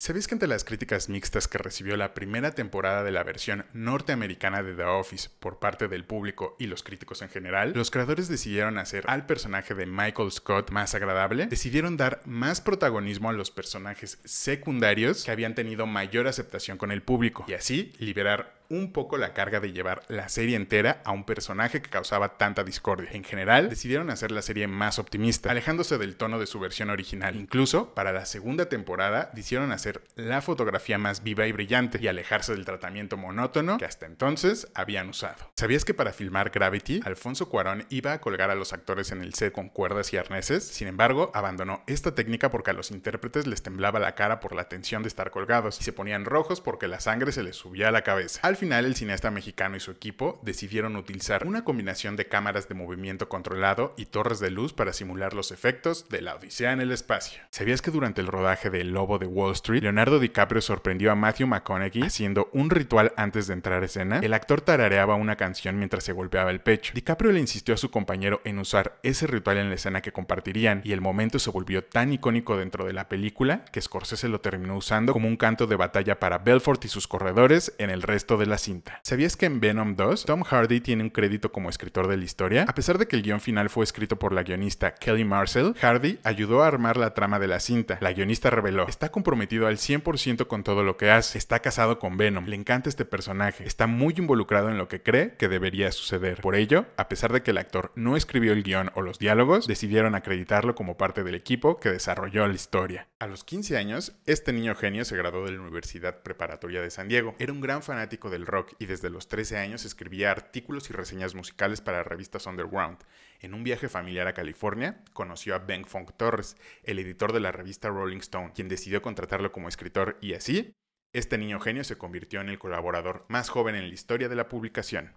¿Sabéis que ante las críticas mixtas que recibió la primera temporada de la versión norteamericana de The Office por parte del público y los críticos en general, los creadores decidieron hacer al personaje de Michael Scott más agradable? Decidieron dar más protagonismo a los personajes secundarios que habían tenido mayor aceptación con el público y así liberar un poco la carga de llevar la serie entera a un personaje que causaba tanta discordia. En general, decidieron hacer la serie más optimista, alejándose del tono de su versión original. Incluso, para la segunda temporada, decidieron hacer la fotografía más viva y brillante y alejarse del tratamiento monótono que hasta entonces habían usado. ¿Sabías que para filmar Gravity, Alfonso Cuarón iba a colgar a los actores en el set con cuerdas y arneses? Sin embargo, abandonó esta técnica porque a los intérpretes les temblaba la cara por la tensión de estar colgados y se ponían rojos porque la sangre se les subía a la cabeza. Al final, el cineasta mexicano y su equipo decidieron utilizar una combinación de cámaras de movimiento controlado y torres de luz para simular los efectos de la Odisea en el espacio. ¿Sabías que durante el rodaje de El Lobo de Wall Street, Leonardo DiCaprio sorprendió a Matthew McConaughey haciendo un ritual antes de entrar a escena. El actor tarareaba una canción mientras se golpeaba el pecho. DiCaprio le insistió a su compañero en usar ese ritual en la escena que compartirían y el momento se volvió tan icónico dentro de la película que Scorsese lo terminó usando como un canto de batalla para Belfort y sus corredores en el resto de la cinta. ¿Sabías que en Venom 2 Tom Hardy tiene un crédito como escritor de la historia? A pesar de que el guión final fue escrito por la guionista Kelly Marcel, Hardy ayudó a armar la trama de la cinta. La guionista reveló, está comprometido al 100% con todo lo que hace. Está casado con Venom, le encanta este personaje, está muy involucrado en lo que cree que debería suceder. Por ello, a pesar de que el actor no escribió el guión o los diálogos, decidieron acreditarlo como parte del equipo que desarrolló la historia. A los 15 años, este niño genio se graduó de la Universidad Preparatoria de San Diego. Era un gran fanático del rock y desde los 13 años escribía artículos y reseñas musicales para revistas underground. En un viaje familiar a California, conoció a Ben Funk Torres, el editor de la revista Rolling Stone, quien decidió contratarlo como escritor y así, este niño genio se convirtió en el colaborador más joven en la historia de la publicación.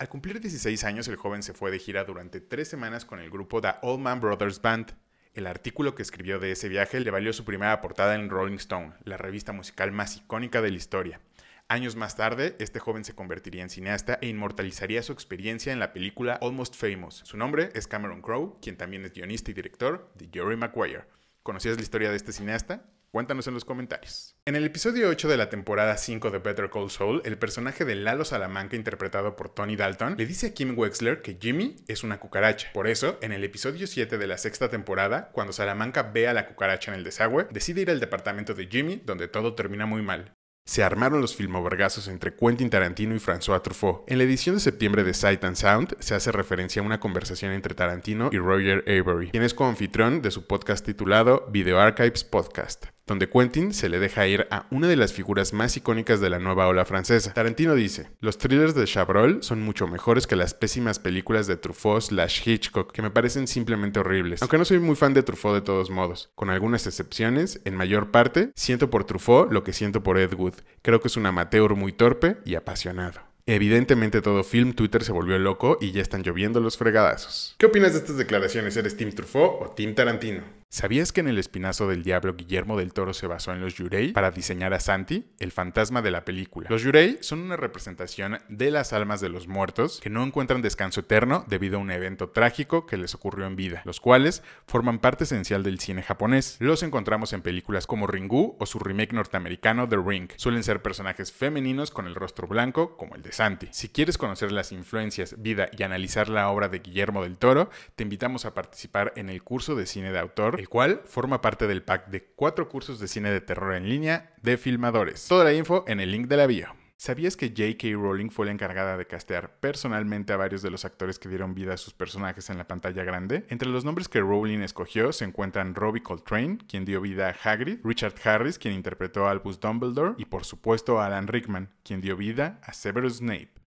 Al cumplir 16 años, el joven se fue de gira durante tres semanas con el grupo The Man Brothers Band. El artículo que escribió de ese viaje le valió su primera portada en Rolling Stone, la revista musical más icónica de la historia. Años más tarde, este joven se convertiría en cineasta e inmortalizaría su experiencia en la película Almost Famous. Su nombre es Cameron Crowe, quien también es guionista y director de Jerry Maguire. ¿Conocías la historia de este cineasta? Cuéntanos en los comentarios. En el episodio 8 de la temporada 5 de Better Call Soul, el personaje de Lalo Salamanca interpretado por Tony Dalton le dice a Kim Wexler que Jimmy es una cucaracha. Por eso, en el episodio 7 de la sexta temporada, cuando Salamanca ve a la cucaracha en el desagüe, decide ir al departamento de Jimmy, donde todo termina muy mal. Se armaron los filmovergazos entre Quentin Tarantino y François Truffaut. En la edición de septiembre de Sight and Sound se hace referencia a una conversación entre Tarantino y Roger Avery, quien es coanfitrión de su podcast titulado Video Archives Podcast donde Quentin se le deja ir a una de las figuras más icónicas de la nueva ola francesa. Tarantino dice, los thrillers de Chabrol son mucho mejores que las pésimas películas de Truffaut slash Hitchcock, que me parecen simplemente horribles. Aunque no soy muy fan de Truffaut de todos modos, con algunas excepciones, en mayor parte, siento por Truffaut lo que siento por Ed Wood. Creo que es un amateur muy torpe y apasionado. Evidentemente todo film Twitter se volvió loco y ya están lloviendo los fregadazos. ¿Qué opinas de estas declaraciones? ¿Eres Tim Truffaut o Tim Tarantino? ¿Sabías que en El Espinazo del Diablo Guillermo del Toro se basó en los Yurei para diseñar a Santi, el fantasma de la película? Los Yurei son una representación de las almas de los muertos que no encuentran descanso eterno debido a un evento trágico que les ocurrió en vida, los cuales forman parte esencial del cine japonés. Los encontramos en películas como Ringu o su remake norteamericano The Ring. Suelen ser personajes femeninos con el rostro blanco como el de Santi. Si quieres conocer las influencias, vida y analizar la obra de Guillermo del Toro, te invitamos a participar en el curso de cine de autor el cual forma parte del pack de cuatro cursos de cine de terror en línea de filmadores. Toda la info en el link de la bio. ¿Sabías que J.K. Rowling fue la encargada de castear personalmente a varios de los actores que dieron vida a sus personajes en la pantalla grande? Entre los nombres que Rowling escogió se encuentran Robbie Coltrane, quien dio vida a Hagrid, Richard Harris, quien interpretó a Albus Dumbledore, y por supuesto Alan Rickman, quien dio vida a Severus Snape.